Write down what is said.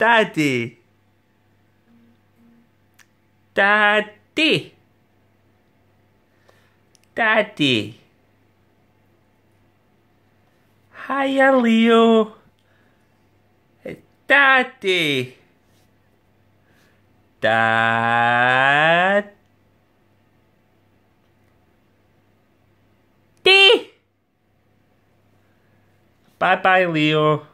Daddy. Daddy. Daddy. Hiya, Leo. Daddy. Dad. Bye bye, Leo.